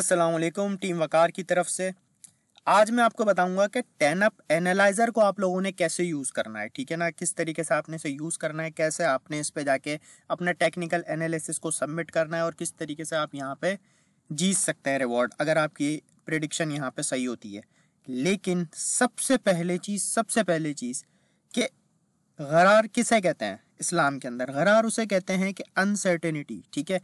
असलकुम टीम वकार की तरफ से आज मैं आपको बताऊंगा कि अप एनालाइज़र को आप लोगों ने कैसे यूज़ करना है ठीक है ना किस तरीके से आपने इसे यूज़ करना है कैसे आपने इस पे जाके अपना टेक्निकल एनालिसिस को सबमिट करना है और किस तरीके से आप यहाँ पे जीत सकते हैं रिवॉर्ड अगर आपकी प्रिडिक्शन यहाँ पे सही होती है लेकिन सबसे पहले चीज़ सबसे पहले चीज़ कि गरार किसे कहते हैं इस्लाम के अंदर गरार उसे कहते हैं कि अनसर्टेनिटी ठीक है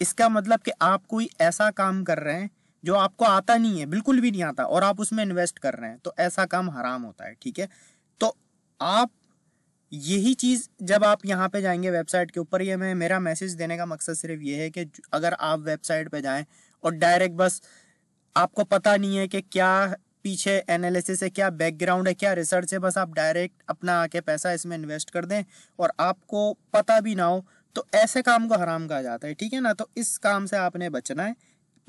इसका मतलब कि आप कोई ऐसा काम कर रहे हैं जो आपको आता नहीं है बिल्कुल भी नहीं आता और आप उसमें इन्वेस्ट कर रहे हैं तो ऐसा काम हराम होता है ठीक है तो आप यही चीज़ जब आप यहाँ पे जाएंगे वेबसाइट के ऊपर ये मैं मेरा मैसेज देने का मकसद सिर्फ ये है कि अगर आप वेबसाइट पे जाएं और डायरेक्ट बस आपको पता नहीं है कि क्या पीछे एनालिसिस है क्या बैकग्राउंड है क्या रिसर्च है बस आप डायरेक्ट अपना आके पैसा इसमें इन्वेस्ट कर दें और आपको पता भी ना हो तो ऐसे काम को हराम कहा जाता है ठीक है ना तो इस काम से आपने बचना है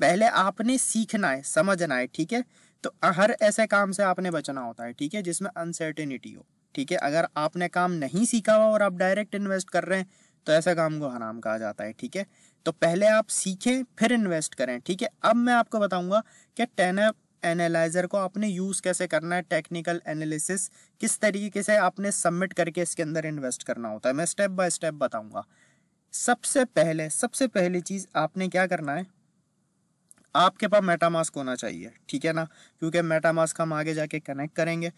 पहले आपने सीखना है समझना है ठीक है तो हर ऐसे काम से आपने बचना होता है ठीक है जिसमें अनसर्टेनिटी हो ठीक है अगर आपने काम नहीं सीखा हुआ और आप डायरेक्ट इन्वेस्ट कर रहे हैं तो ऐसे काम को हराम कहा जाता है ठीक है तो पहले आप सीखें फिर इन्वेस्ट करें ठीक है अब मैं आपको बताऊंगा कि टेन एनालाइजर को आपने यूज़ कैसे करना है टेक्निकल एनालिसिस किस तरीके से आपने सबमिट करके इसके अंदर इन्वेस्ट करना होता है मैं स्टेप बाय स्टेप बताऊंगा सबसे पहले सबसे पहली चीज़ आपने क्या करना है आपके पास मेटामास्क होना चाहिए ठीक है ना क्योंकि मेटामास्क हम आगे जाके कनेक्ट करेंगे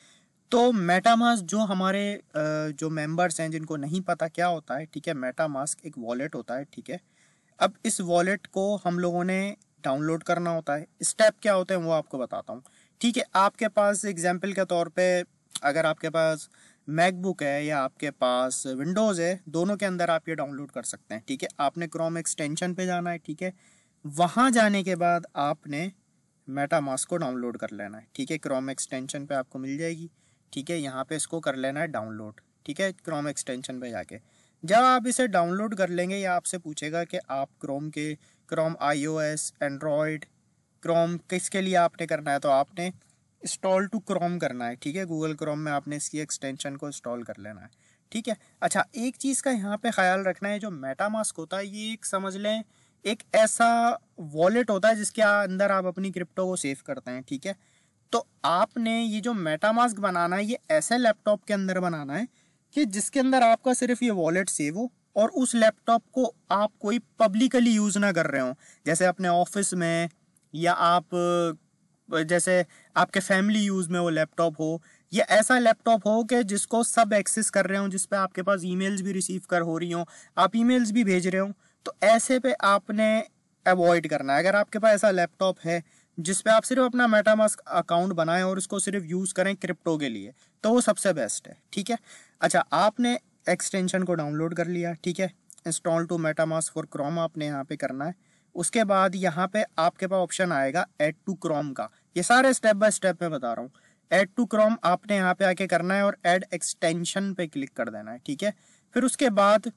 तो मेटामास्क जो हमारे जो मेंबर्स हैं जिनको नहीं पता क्या होता है ठीक है मेटामास्क एक वॉलेट होता है ठीक है अब इस वॉलेट को हम लोगों ने डाउनलोड करना होता है स्टेप क्या होते हैं वो आपको बताता हूँ ठीक है आपके पास एग्जाम्पल के तौर पर अगर आपके पास मैकबुक है या आपके पास विंडोज़ है दोनों के अंदर आप ये डाउनलोड कर सकते हैं ठीक है आपने क्रोम एक्सटेंशन पे जाना है ठीक है वहाँ जाने के बाद आपने मेटामास को डाउनलोड कर लेना है ठीक है क्रोम एक्सटेंशन पे आपको मिल जाएगी ठीक है यहाँ पे इसको कर लेना है डाउनलोड ठीक है क्रोम एक्सटेंशन पे जाके जब आप इसे डाउनलोड कर लेंगे या आपसे पूछेगा कि आप क्रोम के क्रोम आईओएस एंड्रॉयड क्रोम किसके लिए आपने करना है तो आपने इंस्टॉल टू क्रोम करना है ठीक है गूगल क्रोम में आपने इसकी एक्सटेंशन को इंस्टॉल कर लेना है ठीक है अच्छा एक चीज़ का यहाँ पे ख्याल रखना है जो मेटामास्क होता है ये एक समझ लें एक ऐसा वॉलेट होता है जिसके अंदर आप अपनी क्रिप्टो को सेव करते हैं ठीक है तो आपने ये जो मेटामास्क बनाना है ये ऐसे लैपटॉप के अंदर बनाना है कि जिसके अंदर आपका सिर्फ ये वॉलेट सेव हो और उस लैपटॉप को आप कोई पब्लिकली यूज़ ना कर रहे हो जैसे अपने ऑफिस में या आप जैसे आपके फैमिली यूज़ में वो लैपटॉप हो या ऐसा लैपटॉप हो कि जिसको सब एक्सेस कर रहे हो जिस आपके पास ईमेल्स भी रिसीव कर हो रही हो आप ईमेल्स भी भेज रहे हो तो ऐसे पे आपने अवॉइड करना है अगर आपके पास ऐसा लैपटॉप है जिस पे आप सिर्फ अपना मेटामास्क अकाउंट बनाएं और उसको सिर्फ यूज़ करें क्रिप्टो के लिए तो वो सबसे बेस्ट है ठीक है अच्छा आपने एक्सटेंशन को डाउनलोड कर लिया ठीक है install to MetaMask for Chrome आपने यहाँ पे करना है उसके बाद यहाँ पे आपके पास ऑप्शन आएगा एड टू क्रोम का ये सारे स्टेप बाय स्टेप मैं बता रहा हूँ एड टू क्रोम आपने यहाँ पे आके करना है और एड एक्सटेंशन पे क्लिक कर देना है ठीक है फिर उसके बाद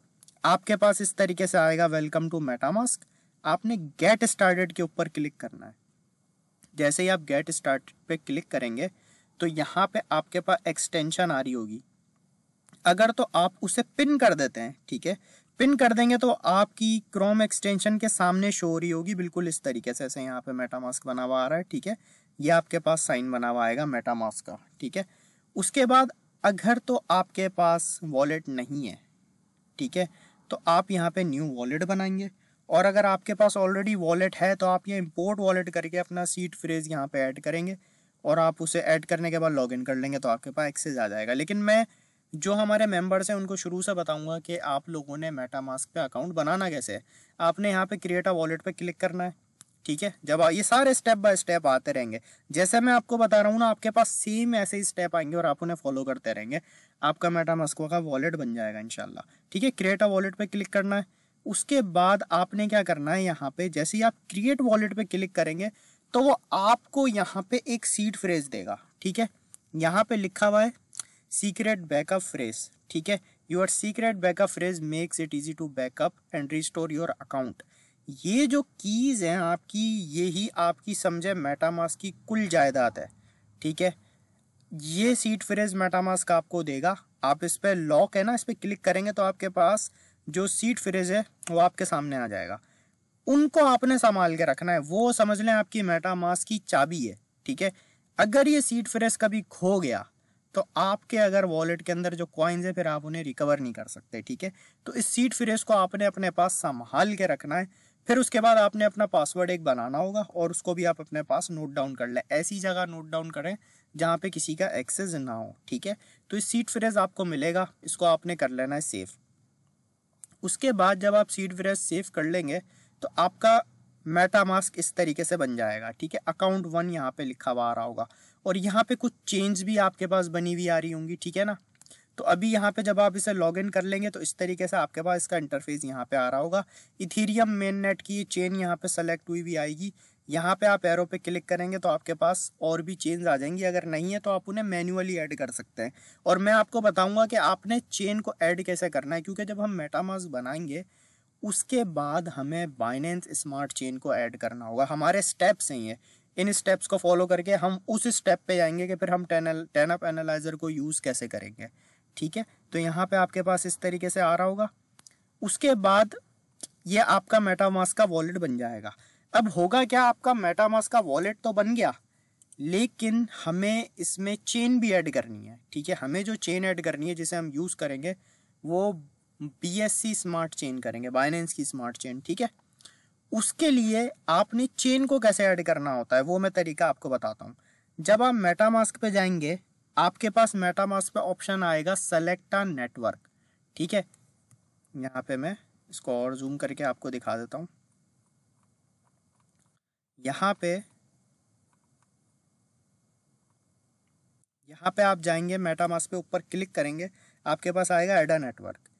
आपके पास इस तरीके से आएगा वेलकम टू मेटामास्क आपने गेट स्टार्टेड के ऊपर क्लिक करना है जैसे ही आप गेट स्टार्ट पे क्लिक करेंगे तो यहाँ पे आपके पास एक्सटेंशन आ रही होगी अगर तो आप उसे पिन कर देते हैं ठीक है पिन कर देंगे तो आपकी क्रोम एक्सटेंशन के सामने शो हो रही होगी बिल्कुल इस तरीके से ऐसे यहाँ पे मेटामास्क बना हुआ आ रहा है ठीक है ये आपके पास साइन बना हुआ आएगा मेटामास्क का ठीक है उसके बाद अगर तो आपके पास वॉलेट नहीं है ठीक है तो आप यहाँ पे न्यू वॉलेट बनाएंगे और अगर आपके पास ऑलरेडी वॉलेट है तो आप ये इम्पोर्ट वॉलेट करके अपना सीट फ्रेज यहाँ पे ऐड करेंगे और आप उसे ऐड करने के बाद लॉगिन कर लेंगे तो आपके पास एक्सेस आ जाएगा लेकिन मैं जो हमारे मेंबर्स हैं उनको शुरू से बताऊंगा कि आप लोगों ने मेटा मास्क पे अकाउंट बनाना कैसे है आपने यहाँ पे क्रिएट अ वॉलेट पे क्लिक करना है ठीक है जब ये सारे स्टेप बाय स्टेप आते रहेंगे जैसे मैं आपको बता रहा हूँ ना आपके पास सेम ऐसे ही स्टेप आएंगे और आप उन्हें फॉलो करते रहेंगे आपका मेटा का वॉलेट बन जाएगा इनशाला ठीक है क्रिएट अ वॉलेट पर क्लिक करना है उसके बाद आपने क्या करना है यहाँ पे जैसे ही आप क्रिएट वॉलेट पर क्लिक करेंगे तो वो आपको यहाँ पे एक सीट फ्रेज देगा ठीक है यहाँ पे लिखा हुआ है सीक्रेट बैकअप फ्रेज ठीक है your secret backup phrase makes it easy to backup and restore your account ये जो कीज़ हैं आपकी ये ही आपकी समझे मेटामास की कुल जायदाद है ठीक है ये सीट फ्रेज मेटामास का आपको देगा आप इस पर लॉक है ना इस पर क्लिक करेंगे तो आपके पास जो सीट फ्रेज है वो आपके सामने आ जाएगा उनको आपने संभाल के रखना है वो समझ लें आपकी मेटामास की चाबी है ठीक है अगर ये सीट फ्रेज कभी खो गया तो आपके अगर वॉलेट के अंदर जो कॉइन्स है फिर आप उन्हें रिकवर नहीं कर सकते ठीक है तो इस सीट फ्रेस को आपने अपने पास संभाल के रखना है फिर उसके बाद आपने अपना पासवर्ड एक बनाना होगा और उसको भी आप अपने पास नोट डाउन कर लें ऐसी जगह नोट डाउन करें जहाँ पे किसी का एक्सेस ना हो ठीक है तो इस सीट फ्रेज आपको मिलेगा इसको आपने कर लेना है सेफ उसके बाद जब आप सीट फ्रेज सेफ कर लेंगे तो आपका मेटामास्क इस तरीके से बन जाएगा ठीक है अकाउंट वन यहाँ पे लिखा हुआ आ रहा होगा और यहाँ पे कुछ चेंज भी आपके पास बनी हुई आ रही होंगी ठीक है ना तो अभी यहाँ पे जब आप इसे लॉग इन कर लेंगे तो इस तरीके से आपके पास इसका इंटरफेस यहाँ पे आ रहा होगा इथीरियम मेन नेट की ये चेन यहाँ पे सेलेक्ट हुई भी आएगी यहाँ पे आप एरो पे क्लिक करेंगे तो आपके पास और भी चेन्स आ जाएंगी अगर नहीं है तो आप उन्हें मैन्युअली ऐड कर सकते हैं और मैं आपको बताऊंगा कि आपने चेन को ऐड कैसे करना है क्योंकि जब हम मेटामास बनाएंगे उसके बाद हमें बाइनेंस स्मार्ट चेन को ऐड करना होगा हमारे स्टेप्स हैं ये इन स्टेप्स को फॉलो करके हम उस स्टेप पे जाएंगे कि फिर हम टेन टेन अप एनालाइजर को यूज़ कैसे करेंगे ठीक है तो यहाँ पे आपके पास इस तरीके से आ रहा होगा उसके बाद ये आपका मेटामास का वॉलेट बन जाएगा अब होगा क्या आपका मेटामास का वॉलेट तो बन गया लेकिन हमें इसमें चेन भी ऐड करनी है ठीक है हमें जो चेन ऐड करनी है जिसे हम यूज़ करेंगे वो B S C smart chain करेंगे बाइनेंस की स्मार्ट चेन ठीक है उसके लिए आपने चेन को कैसे ऐड करना होता है वो मैं तरीका आपको बताता हूँ जब आप मेटामास्क पे जाएंगे आपके पास मेटामास्क पे ऑप्शन आएगा सेलेक्ट आ नेटवर्क ठीक है यहाँ पे मैं इसको और जूम करके आपको दिखा देता हूँ यहाँ पे यहाँ पे आप जाएंगे मेटामास्क पे ऊपर क्लिक करेंगे आपके पास आएगा एडा नेटवर्क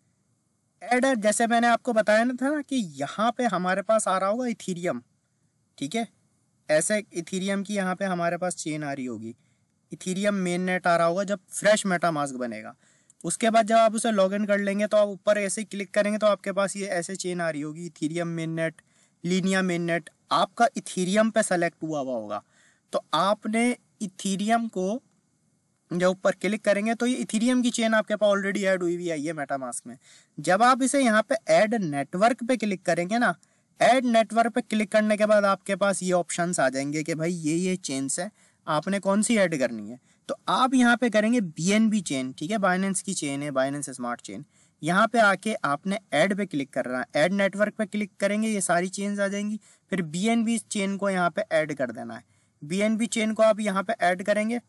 एड जैसे मैंने आपको बताया ना था ना कि यहाँ पे हमारे पास आ रहा होगा इथीरियम ठीक है ऐसे इथीरियम की यहाँ पे हमारे पास चेन आ रही होगी इथीरियम मेन नेट आ रहा होगा जब फ्रेश मेटा मास्क बनेगा उसके बाद जब आप उसे लॉग इन कर लेंगे तो आप ऊपर ऐसे क्लिक करेंगे तो आपके पास ये ऐसे चेन आ रही होगी Ethereum main net Linea main net आपका इथीरियम पे सेलेक्ट हुआ हुआ होगा तो आपने इथीरियम को जब ऊपर क्लिक करेंगे तो ये इथीरियम की चेन आपके पास ऑलरेडी ऐड हुई हुई आई है मेटामास्क में जब आप इसे यहाँ पे ऐड नेटवर्क पे क्लिक करेंगे ना ऐड नेटवर्क पे क्लिक करने के बाद आपके पास ये ऑप्शंस आ जाएंगे कि भाई ये ये चेन्स है आपने कौन सी ऐड करनी है तो आप यहाँ पे करेंगे बी चेन ठीक है बाइनेंस की चेन है बाइनेंस स्मार्ट चेन यहाँ पे आके आपने ऐड पे क्लिक करना है ऐड नेटवर्क पे क्लिक करेंगे ये सारी चेन्स आ जाएंगी फिर बी चेन को यहाँ पे ऐड कर देना है बी चेन को आप यहाँ पे ऐड करेंगे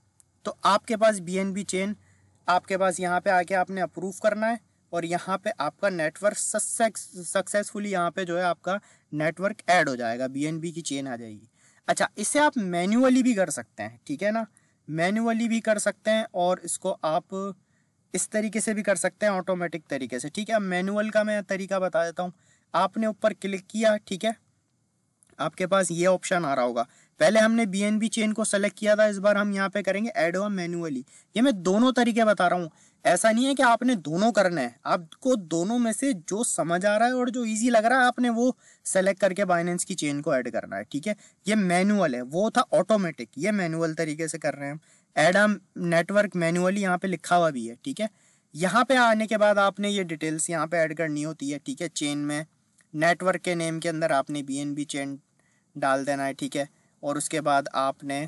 तो आपके पास बी चेन आपके पास यहाँ पे आके आपने अप्रूव करना है और यहाँ पे आपका नेटवर्क सक्सेसफुली यहाँ पे जो है आपका नेटवर्क ऐड हो जाएगा बी की चेन आ जाएगी अच्छा इसे आप मैन्युअली भी कर सकते हैं ठीक है ना मैन्युअली भी कर सकते हैं और इसको आप इस तरीके से भी कर सकते हैं ऑटोमेटिक तरीके से ठीक है अब मैनुअल का मैं तरीका बता देता हूँ आपने ऊपर क्लिक किया ठीक है आपके पास ये ऑप्शन आ रहा होगा पहले हमने बी चेन को सेलेक्ट किया था इस बार हम यहाँ पे करेंगे एड और मैनुअली ये मैं दोनों तरीके बता रहा हूँ ऐसा नहीं है कि आपने दोनों करना है आपको दोनों में से जो समझ आ रहा है और जो इजी लग रहा है आपने वो सेलेक्ट करके बाइनेंस की चेन को ऐड करना है ठीक है ये मैनुअल है वो था ऑटोमेटिक ये मैनुअल तरीके से कर रहे हैं हम एड नेटवर्क मैनुअली यहाँ पे लिखा हुआ भी है ठीक है यहाँ पे आने के बाद आपने ये डिटेल्स यहाँ पे ऐड करनी होती है ठीक है चेन में नेटवर्क के नेम के अंदर आपने बी चेन डाल देना है ठीक है और उसके बाद आपने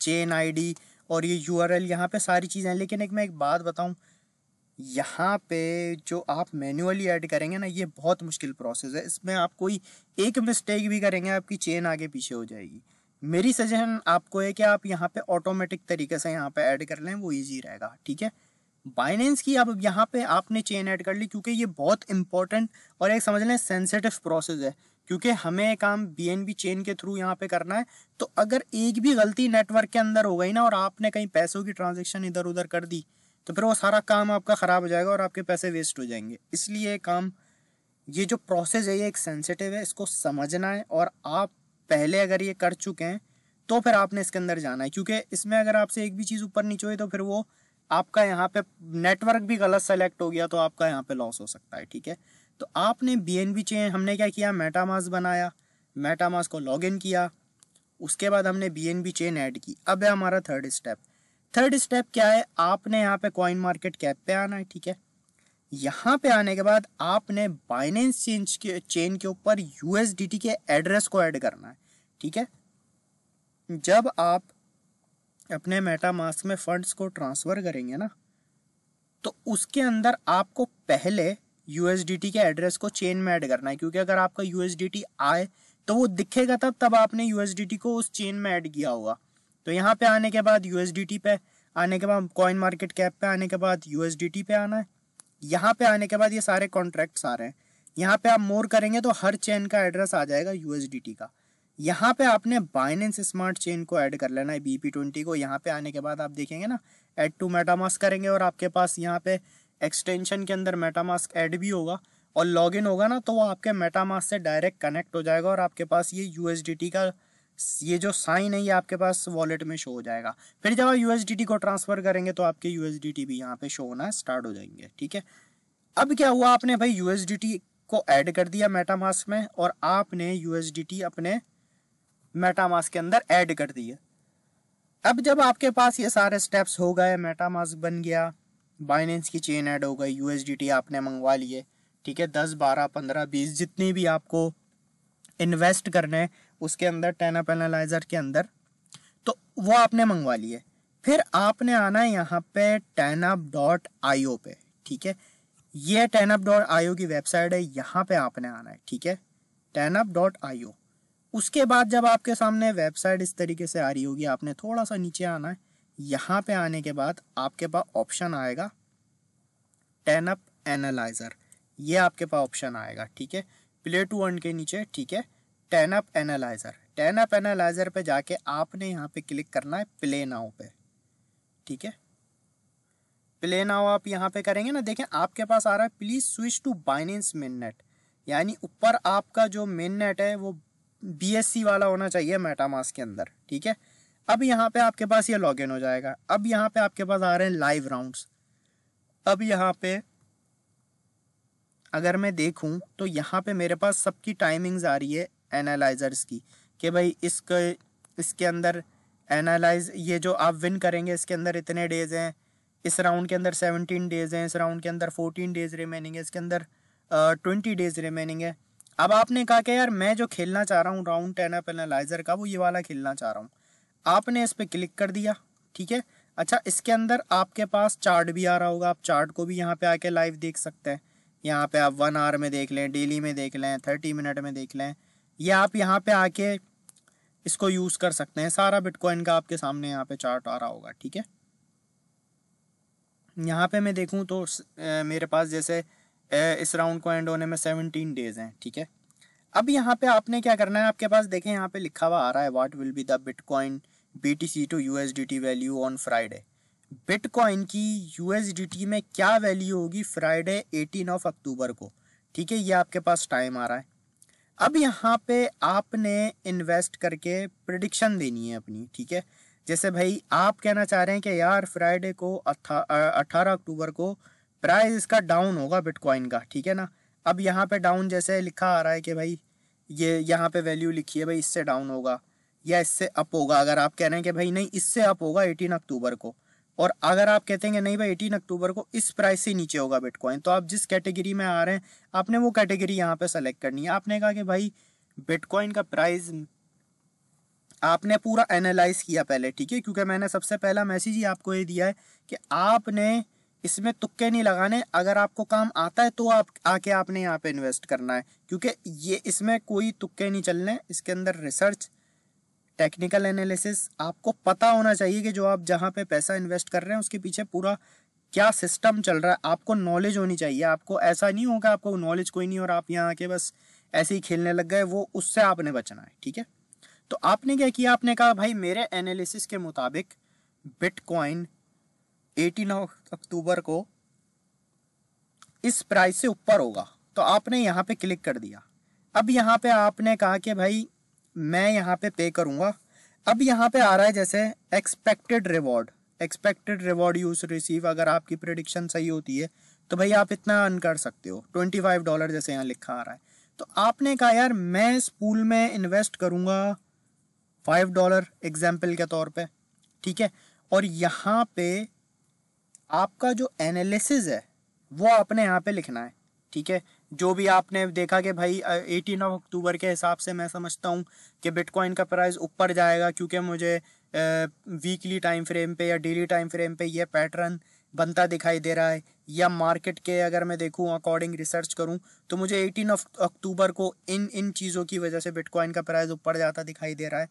चेन आईडी और ये यू आर एल यहाँ पर सारी चीज़ें हैं लेकिन एक मैं एक बात बताऊँ यहाँ पे जो आप मैन्युअली ऐड करेंगे ना ये बहुत मुश्किल प्रोसेस है इसमें आप कोई एक मिस्टेक भी करेंगे आपकी चेन आगे पीछे हो जाएगी मेरी सजेशन आपको है कि आप यहाँ पे ऑटोमेटिक तरीके से यहाँ पे ऐड कर लें वो इजी रहेगा ठीक है बाइनेंस की अब यहाँ पे आपने चेन ऐड कर ली क्योंकि ये बहुत इंपॉर्टेंट और एक समझ लें सेंसिटिव प्रोसेस है क्योंकि हमें काम बी चेन के थ्रू यहाँ पे करना है तो अगर एक भी गलती नेटवर्क के अंदर हो गई ना और आपने कहीं पैसों की ट्रांजेक्शन इधर उधर कर दी तो फिर वो सारा काम आपका ख़राब हो जाएगा और आपके पैसे वेस्ट हो जाएंगे इसलिए काम ये जो प्रोसेस है ये एक सेंसिटिव है इसको समझना है और आप पहले अगर ये कर चुके हैं तो फिर आपने इसके अंदर जाना है क्योंकि इसमें अगर आपसे एक भी चीज़ ऊपर नीचे हुई तो फिर वो आपका यहाँ पे नेटवर्क भी गलत सेलेक्ट हो गया तो आपका यहाँ पे लॉस हो सकता है ठीक है तो आपने बी एन बी चेन हमने क्या किया मेटामास बनाया मेटामास को लॉगिन किया उसके बाद हमने B N B chain add की अब है हमारा थर्ड स्टेप थर्ड स्टेप क्या है आपने यहाँ पे कॉइन मार्केट कैप पे आना है ठीक है यहाँ पे आने के बाद आपने बाइनेंस चेंज के चेन के ऊपर यूएसडीटी के एड्रेस को ऐड करना है ठीक है जब आप अपने मेटामास्क में फंड्स को ट्रांसफ़र करेंगे ना तो उसके अंदर आपको पहले यूएसडीटी के एड्रेस को चेन में ऐड करना है क्योंकि अगर आपका यूएसडीटी आए तो वो दिखेगा तब तब आपने यूएसडीटी को उस चेन में ऐड किया होगा तो यहाँ पे आने के बाद यूएसडीटी पे आने के बाद कॉइन मार्केट कैप पे आने के बाद यूएसडीटी पे आना है यहाँ पे आने के बाद ये सारे कॉन्ट्रैक्ट्स आ रहे हैं यहाँ पे आप मोर करेंगे तो हर चेन का एड्रेस आ जाएगा यूएसडीटी का यहाँ पे आपने बाइनेंस स्मार्ट चेन को ऐड कर लेना है बीपी ट्वेंटी को यहाँ पे आने के बाद आप देखेंगे ना ऐड टू मेटामास्क करेंगे और आपके पास यहाँ पे एक्सटेंशन के अंदर मेटामास्क ऐड भी होगा और लॉगिन होगा ना तो वो आपके मेटामास्क से डायरेक्ट कनेक्ट हो जाएगा और आपके पास ये यूएसडीटी का ये जो साइन है ये आपके पास वॉलेट में शो हो जाएगा फिर जब आप यूएसडीटी को ट्रांसफर करेंगे तो आपके यूएसडीटी भी यहाँ पे शो होना स्टार्ट हो जाएंगे ठीक है अब क्या हुआ आपने भाई यूएसडीटी को ऐड कर दिया मेटामास्क में और आपने यूएसडीटी अपने मेटामास के अंदर ऐड कर दिए अब जब आपके पास ये सारे स्टेप्स हो गए मेटामास बन गया बाइनेंस की चेन ऐड हो गई यू आपने मंगवा लिए ठीक है दस बारह पंद्रह बीस जितनी भी आपको इन्वेस्ट करने उसके अंदर टेन अप एनालाइजर के अंदर तो वो आपने मंगवा लिए फिर आपने आना है यहाँ पे ten up dot I O पे ठीक है ये ten up dot I O की वेबसाइट है यहाँ पे आपने आना है ठीक है ten up dot I O उसके बाद जब आपके सामने वेबसाइट इस तरीके से आ रही होगी आपने थोड़ा सा नीचे आना है यहाँ पे आने के बाद आपके पास ऑप्शन आएगा टेन अप एनालाइजर ये आपके पास ऑप्शन आएगा ठीक है प्ले टू वन के नीचे ठीक है ten up analyser ten up analyser पे जाके आपने यहाँ पे क्लिक करना है प्ले नाउ पे ठीक है प्ले नाउ आप यहाँ पे करेंगे ना देखें आपके पास आ रहा है please switch to Binance main net यानी ऊपर आपका जो मेन नेट है वो बीएससी वाला होना चाहिए मेटामास के अंदर ठीक है अब यहाँ पे आपके पास ये लॉगिन हो जाएगा अब यहाँ पे आपके पास आ रहे हैं लाइव राउंड्स अब यहाँ पे अगर मैं देखूँ तो यहाँ पे मेरे पास सबकी टाइमिंग्स आ रही है एनालाइजर्स की कि भाई इसके इसके अंदर एनालाइज ये जो आप विन करेंगे इसके अंदर इतने डेज हैं इस राउंड के अंदर सेवनटीन डेज हैं इस राउंड के अंदर फोर्टीन डेज रिमेनिंग है इसके अंदर ट्वेंटी डेज रिमेनिंग है अब आपने कहा कि यार मैं जो खेलना चाह रहा हूँ राउंड टेन एनालाइजर का वो ये वाला खेलना चाह रहा हूँ आपने इस पर क्लिक कर दिया ठीक है अच्छा इसके अंदर आपके पास चार्ट भी आ रहा होगा आप चार्ट को भी यहाँ पे आके लाइव देख सकते हैं यहाँ पे आप वन आवर में देख लें डेली में देख लें थर्टी मिनट में देख लें ये आप यहाँ पे आके इसको यूज़ कर सकते हैं सारा बिटकॉइन का आपके सामने यहाँ पे चार्ट आ रहा होगा ठीक है यहाँ पे मैं देखूँ तो मेरे पास जैसे इस राउंड को एंड होने में सेवनटीन डेज हैं ठीक है अब यहाँ पे आपने क्या करना है आपके पास देखें यहाँ पे लिखा हुआ आ रहा है what will be the bitcoin BTC to USDT value on Friday bitcoin की यूएसडीटी में क्या वैल्यू होगी फ्राइडे एटीन ऑफ अक्टूबर को ठीक है ये आपके पास टाइम आ रहा है अब यहाँ पे आपने इन्वेस्ट करके प्रडिक्शन देनी है अपनी ठीक है जैसे भाई आप कहना चाह रहे हैं कि यार फ्राइडे को अट्ठारह अक्टूबर को प्राइस इसका डाउन होगा बिटकॉइन का ठीक है ना अब यहाँ पे डाउन जैसे लिखा आ रहा है कि भाई ये यहाँ पे वैल्यू लिखी है भाई इससे डाउन होगा या इससे अप होगा अगर आप कह रहे हैं कि भाई नहीं इससे अप होगा एटीन अक्टूबर को और अगर आप कहते हैं नहीं भाई एटीन अक्टूबर को इस प्राइस से नीचे होगा बिटकॉइन तो आप जिस कैटेगरी में आ रहे हैं आपने वो कैटेगरी यहाँ पे सेलेक्ट करनी है आपने कहा कि भाई बिटकॉइन का प्राइस आपने पूरा एनालाइज किया पहले ठीक है क्योंकि मैंने सबसे पहला मैसेज ही आपको ये दिया है कि आपने इसमें तुक्के नहीं लगाने अगर आपको काम आता है तो आप आके आपने यहाँ पे इन्वेस्ट करना है क्योंकि ये इसमें कोई तुक्के नहीं चलने इसके अंदर रिसर्च टेक्निकल एनालिसिस आपको पता होना चाहिए कि जो आप जहाँ पे पैसा इन्वेस्ट कर रहे हैं उसके पीछे पूरा क्या सिस्टम चल रहा है आपको नॉलेज होनी चाहिए आपको ऐसा नहीं होगा आपको नॉलेज कोई नहीं और आप यहाँ आके बस ऐसे ही खेलने लग गए वो उससे आपने बचना है ठीक है तो आपने क्या किया आपने कहा भाई मेरे एनालिसिस के मुताबिक बिटकॉइन एटीन अक्टूबर को इस प्राइस से ऊपर होगा तो आपने यहाँ पे क्लिक कर दिया अब यहाँ पे आपने कहा कि भाई मैं यहाँ पे पे करूँगा अब यहाँ पे आ रहा है जैसे expected reward expected reward use receive अगर आपकी प्रडिक्शन सही होती है तो भाई आप इतना अर्न कर सकते हो ट्वेंटी फाइव डॉलर जैसे यहाँ लिखा आ रहा है तो आपने कहा यार मैं इस पूल में इन्वेस्ट करूँगा फाइव डॉलर एग्जाम्पल के तौर पर ठीक है और यहाँ पे आपका जो एनालिसिस है वो आपने यहाँ पे लिखना है ठीक है जो भी आपने देखा कि भाई एटीन ऑफ अक्टूबर के हिसाब से मैं समझता हूँ कि बिटकॉइन का प्राइस ऊपर जाएगा क्योंकि मुझे वीकली टाइम फ्रेम पे या डेली टाइम फ्रेम पे ये पैटर्न बनता दिखाई दे रहा है या मार्केट के अगर मैं देखूँ अकॉर्डिंग रिसर्च करूँ तो मुझे एटीन ऑफ अक्टूबर को इन इन चीज़ों की वजह से बिटकॉइन का प्राइस ऊपर जाता दिखाई दे रहा है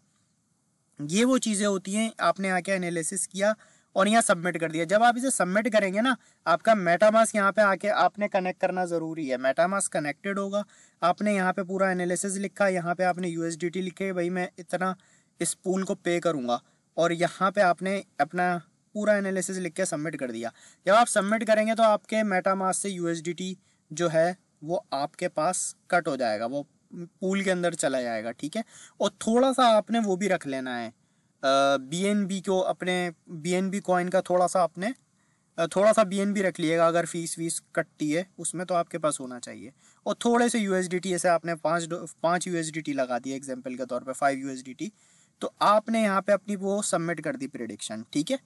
ये वो चीज़ें होती हैं आपने आके एनालिसिस किया और यहाँ सबमिट कर दिया जब आप इसे सबमिट करेंगे ना आपका मेटामास यहाँ पे आके आपने कनेक्ट करना ज़रूरी है मेटामास कनेक्टेड होगा आपने यहाँ पे पूरा एनालिसिस लिखा यहाँ पे आपने यू लिखे भाई मैं इतना इस पूल को पे करूँगा और यहाँ पे आपने अपना पूरा एनालिसिस लिख के सबमिट कर दिया जब आप सबमिट करेंगे तो आपके मेटामास से यू जो है वो आपके पास कट हो जाएगा वो पूल के अंदर चला जाएगा ठीक है और थोड़ा सा आपने वो भी रख लेना है बी एन बी को अपने बी एन बी कॉइन का थोड़ा सा अपने थोड़ा सा बी एन बी रख लीजिएगा अगर फीस वीस कटती है उसमें तो आपके पास होना चाहिए और थोड़े से यू एस डी टी जैसे आपने पाँच पाँच यू एस डी टी लगा दिए एग्जाम्पल के तौर पर five U S D T तो आपने यहाँ पर अपनी वो सबमिट कर दी प्रिडिक्शन ठीक है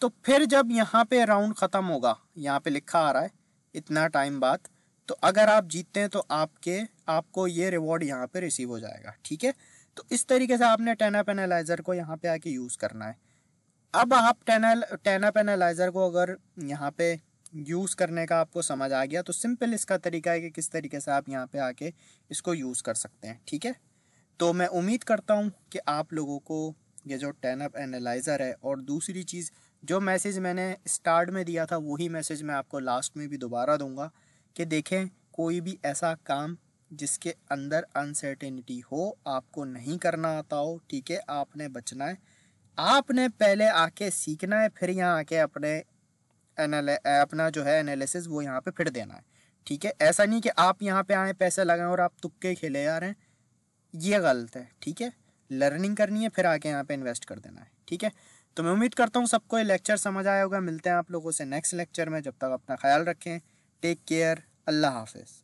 तो फिर जब यहाँ पे राउंड ख़त्म होगा यहाँ पे लिखा आ रहा है इतना टाइम बाद तो अगर आप जीतते हैं तो आपके आपको ये रिवॉर्ड यहाँ पे रिसीव हो जाएगा ठीक है तो इस तरीके से आपने टेन एनालाइजर को यहाँ पे आके यूज़ करना है अब आप टेन टेन एनालाइजर को अगर यहाँ पे यूज़ करने का आपको समझ आ गया तो सिंपल इसका तरीका है कि किस तरीके से आप यहाँ पे आके इसको यूज़ कर सकते हैं ठीक है तो मैं उम्मीद करता हूँ कि आप लोगों को ये जो टेन अप एनालाइज़र है और दूसरी चीज़ जो मैसेज मैंने स्टार्ट में दिया था वही मैसेज मैं आपको लास्ट में भी दोबारा दूंगा कि देखें कोई भी ऐसा काम जिसके अंदर अनसर्टेनिटी हो आपको नहीं करना आता हो ठीक है आपने बचना है आपने पहले आके सीखना है फिर यहाँ आके अपने अपना जो है एनालिसिस वो यहाँ पे फिर देना है ठीक है ऐसा नहीं कि आप यहाँ पे आए पैसे लगाएं और आप तुक्के खेले जा रहे हैं ये गलत है ठीक है लर्निंग करनी है फिर आके यहाँ पे इन्वेस्ट कर देना है ठीक है तो मैं उम्मीद करता हूँ सबको ये लेक्चर समझ आया होगा मिलते हैं आप लोगों से नेक्स्ट लेक्चर में जब तक अपना ख्याल रखें टेक केयर अल्लाह हाफिज़